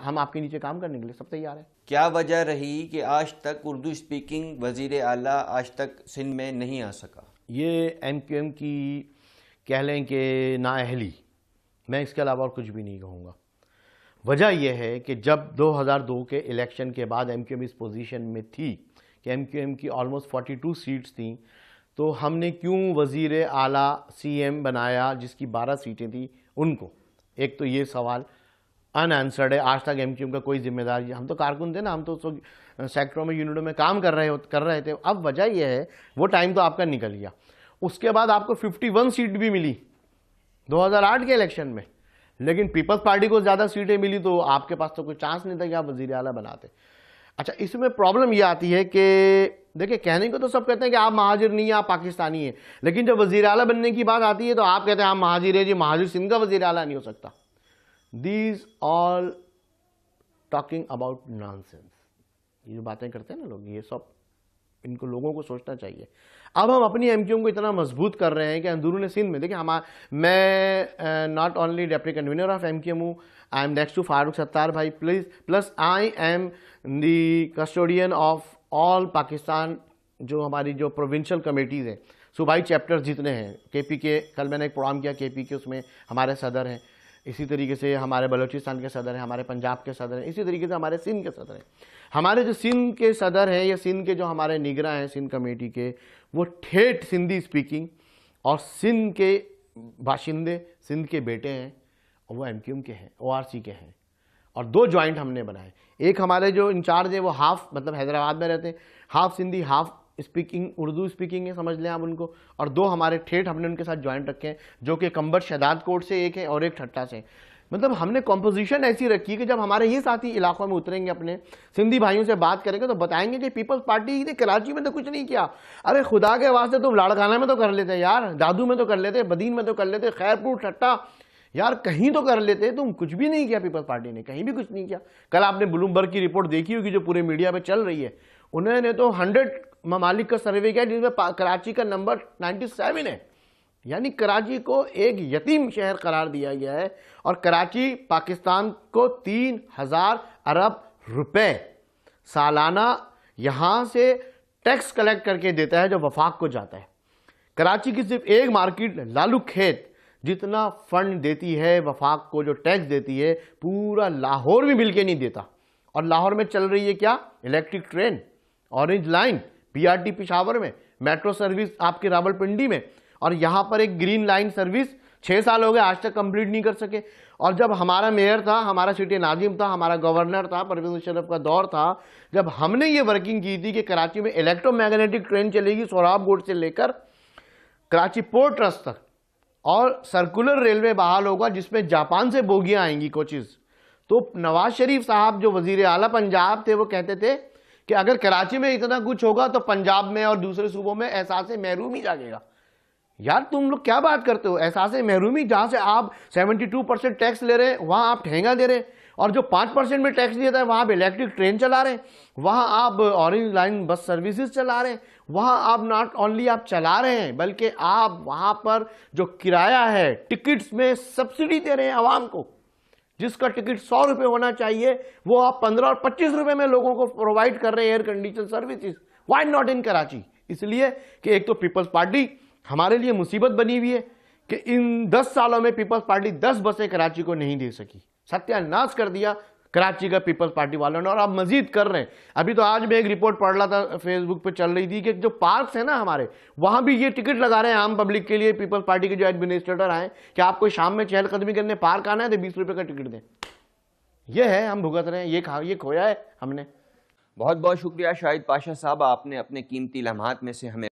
हम आपके नीचे काम करने के लिए सब तैयार है क्या वजह रही कि आज तक उर्दू स्पीकिंग वजीर अला आज तक सिंध में नहीं आ सका ये एम क्यू एम की कह लें कि नाअहली मैं इसके अलावा और कुछ भी नहीं कहूँगा वजह यह है कि जब 2002 के इलेक्शन के बाद एम क्यू एम इस पोजीशन में थी कि एम क्यू एम की ऑलमोस्ट 42 सीट्स थी तो हमने क्यों वजीर आला सी एम बनाया जिसकी 12 सीटें थी उनको एक तो ये सवाल अनआंसर्ड है आज तक एम का कोई जिम्मेदारी हम तो कारकुन थे ना हम तो उस सेक्टरों में यूनिटों में काम कर रहे हो कर रहे थे अब वजह यह है वो टाइम तो आपका निकल गया उसके बाद आपको 51 सीट भी मिली 2008 के इलेक्शन में लेकिन पीपल्स पार्टी को ज़्यादा सीटें मिली तो आपके पास तो कोई चांस नहीं था कि आप वज़ी अला बनाते अच्छा इसमें प्रॉब्लम ये आती है कि देखिए कहने को तो सब कहते हैं कि आप महाजिर नहीं हैं आप पाकिस्तानी हैं लेकिन जब वजी अला बनने की बात आती है तो आप कहते हैं आप हाँ, महाजिर है जी महाजिर सिंध का वज़ी अला नहीं हो सकता these all talking about sense ये जो बातें करते हैं ना लोग ये सब इनको लोगों को सोचना चाहिए अब हम अपनी एम को इतना मजबूत कर रहे हैं कि अंदरून सिंध में देखिए हमारा मैं not only deputy convener of M Q हूँ I am next to Farooq Sattar भाई please plus I am the custodian of all Pakistan जो हमारी जो प्रोविंशियल कमेटीज़ हैं सूबाई चैप्टर्स जितने हैं के पी के कल मैंने एक प्रोग्राम किया के पी के उसमें हमारे सदर हैं इसी तरीके से हमारे बलूचिस्तान के सदर हैं हमारे पंजाब के सदर हैं इसी तरीके से हमारे सिंध के सदर हैं हमारे जो सिंध के सदर हैं या सिंध के जो हमारे निगरा हैं सिंध कमेटी के वो ठेठ सिंधी स्पीकिंग और सिंध के बाशिंदे सिंध के बेटे हैं और वो एम के हैं ओ के हैं और दो जॉइंट हमने बनाए एक हमारे जो इंचार्ज है वो हाफ मतलब हैदराबाद में रहते हैं half Sindhi half speaking Urdu speaking है समझ लें आप उनको और दो हमारे ठेठ हमने उनके साथ ज्वाइंट रखे हैं जो कि कंबर शदाद कोट से एक है और एक ठट्टा से मतलब हमने कॉम्पोजिशन ऐसी रखी है कि जब हमारे ही साथी इलाकों में उतरेंगे अपने सिंधी भाइयों से बात करेंगे तो बताएंगे कि पीपल्स पार्टी ने कराची में तो कुछ नहीं किया अरे खुदा के वास्ते तुम तो लाड़काना में तो कर लेते यार दादू में तो कर लेते बदीन में तो कर लेते खैरपुर ठट्टा यार कहीं तो कर लेते तुम कुछ भी नहीं किया पीपल्स पार्टी ने कहीं भी कुछ नहीं किया कल आपने ब्लूमबर्ग की रिपोर्ट देखी होगी जो पूरे मीडिया पर चल रही है उन्होंने तो हंड्रेड ममालिक का सर्वे किया जिसमें कराची का नंबर 97 है यानी कराची को एक यतीम शहर करार दिया गया है और कराची पाकिस्तान को तीन हज़ार अरब रुपए सालाना यहाँ से टैक्स कलेक्ट करके देता है जो वफाक को जाता है कराची की सिर्फ एक मार्केट लालू खेत जितना फंड देती है वफाक को जो टैक्स देती है पूरा लाहौर भी मिलके नहीं देता और लाहौर में चल रही है क्या electric train orange line PRT Peshawar में मेट्रो सर्विस आपके रावलपिंडी में और यहाँ पर एक ग्रीन लाइन सर्विस छः साल हो गए आज तक कंप्लीट नहीं कर सके और जब हमारा मेयर था हमारा सिटी नाजिम था हमारा गवर्नर था परवेज मुशरफ का दौर था जब हमने ये वर्किंग की थी कि कराची में इलेक्ट्रोमैग्नेटिक ट्रेन चलेगी सोराब गोड से लेकर कराची पोर्ट ट्रस्ट तक और सर्कुलर रेलवे बहाल होगा जिसमें जापान से बोगियाँ आएंगी कोचिज़ तो नवाज शरीफ साहब जो वजीर अला पंजाब थे वो कहते थे कि अगर कराची में इतना कुछ होगा तो पंजाब में और दूसरे सूबों में एहसास महरूम ही जागेगा यार तुम लोग क्या बात करते हो एहसास महरूमी जहाँ से आप 72 परसेंट टैक्स ले रहे हैं वहाँ आप ठेंगा दे रहे हैं और जो पाँच परसेंट में टैक्स दिया था वहाँ आप इलेक्ट्रिक ट्रेन चला रहे हैं वहाँ आप ऑरेंज लाइन बस सर्विसेज चला रहे हैं वहाँ आप नॉट ओनली आप चला रहे हैं बल्कि आप वहाँ पर जो किराया है टिकट्स में सब्सिडी दे रहे हैं आवाम को जिसका टिकट सौ रुपये होना चाहिए वो आप पंद्रह और पच्चीस रुपये में लोगों को प्रोवाइड कर रहे हैं air condition services why not in Karachi इसलिए कि एक तो पीपल्स पार्टी हमारे लिए मुसीबत बनी हुई है कि इन दस सालों में पीपल्स पार्टी दस बसें कराची को नहीं दे सकी सत्यानाश कर दिया कराची का पीपल्स पार्टी वालों ने और आप मजीद कर रहे हैं अभी तो आज मैं एक रिपोर्ट पढ़ रहा था फेसबुक पर चल रही थी कि जो पार्क है ना हमारे वहाँ भी ये टिकट लगा रहे हैं आम पब्लिक के लिए पीपल्स पार्टी के जो एडमिनिस्ट्रेटर आए कि आपको शाम में चहलकदमी करने पार्क आना है तो बीस रुपये का टिकट दें ये है हम भुगत रहे हैं ये खा ये खोया है हमने बहुत बहुत शुक्रिया शाहिद पाशा साहब आपने अपने कीमती लम्हात में से हमें